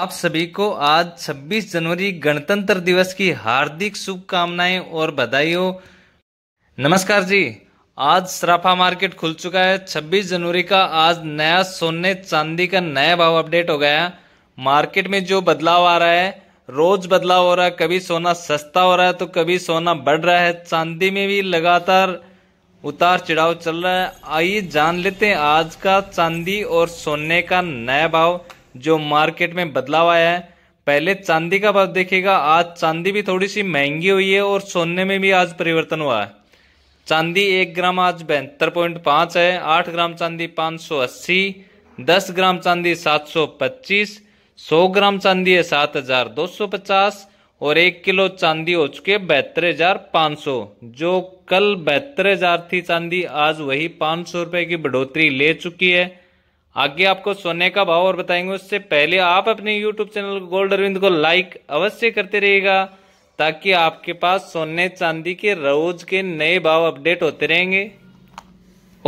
आप सभी को आज 26 जनवरी गणतंत्र दिवस की हार्दिक शुभकामनाएं और बधाई हो नमस्कार जी आज सराफा मार्केट खुल चुका है 26 जनवरी का आज नया सोने चांदी का नया भाव अपडेट हो गया मार्केट में जो बदलाव आ रहा है रोज बदलाव हो रहा है कभी सोना सस्ता हो रहा है तो कभी सोना बढ़ रहा है चांदी में भी लगातार उतार चढ़ाव चल रहा है आइए जान लेते हैं आज का चांदी और सोने का नया भाव जो मार्केट में बदलाव आया है पहले चांदी का भाव देखिएगा आज चांदी भी थोड़ी सी महंगी हुई है और सोने में भी आज परिवर्तन हुआ है चांदी एक ग्राम आज बहत्तर पॉइंट पाँच है आठ ग्राम चांदी पाँच सौ अस्सी दस ग्राम चांदी सात सौ पच्चीस सौ ग्राम चांदी है सात हजार दो सौ पचास और एक किलो चांदी हो चुके बहत्तर हजार पाँच सौ जो कल बहत्तर हजार थी चांदी आज वही पाँच सौ रुपए की बढ़ोतरी ले चुकी है आगे आपको सोने का भाव और बताएंगे उससे पहले आप अपने यूट्यूब चैनल गोल्ड अरविंद को लाइक अवश्य करते रहिएगा ताकि आपके पास सोने चांदी के रोज के नए भाव अपडेट होते रहेंगे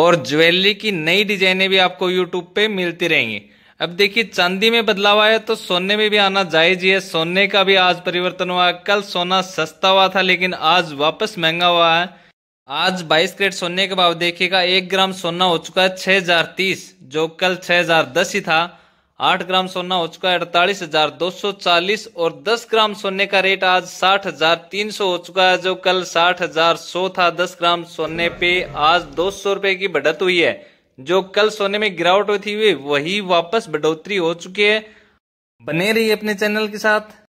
और ज्वेलरी की नई डिजाइनें भी आपको यूट्यूब पे मिलती रहेंगी अब देखिए चांदी में बदलाव आया तो सोने में भी आना जायज है सोने का भी आज परिवर्तन हुआ कल सोना सस्ता हुआ था लेकिन आज वापस महंगा हुआ है आज 22 करेट सोने के बाद देखिएगा एक ग्राम सोना हो चुका है छह हजार तीस जो कल छह हजार दस ही था आठ ग्राम सोना हो चुका है अड़तालीस हजार दो सौ चालीस और दस ग्राम सोने का रेट आज साठ हजार तीन सौ हो चुका है जो कल साठ हजार सौ था दस ग्राम सोने पे आज दो सौ रुपए की बढ़त हुई है जो कल सोने में गिरावट हुई थी वही वापस बढ़ोतरी हो चुकी है बने रही अपने चैनल के साथ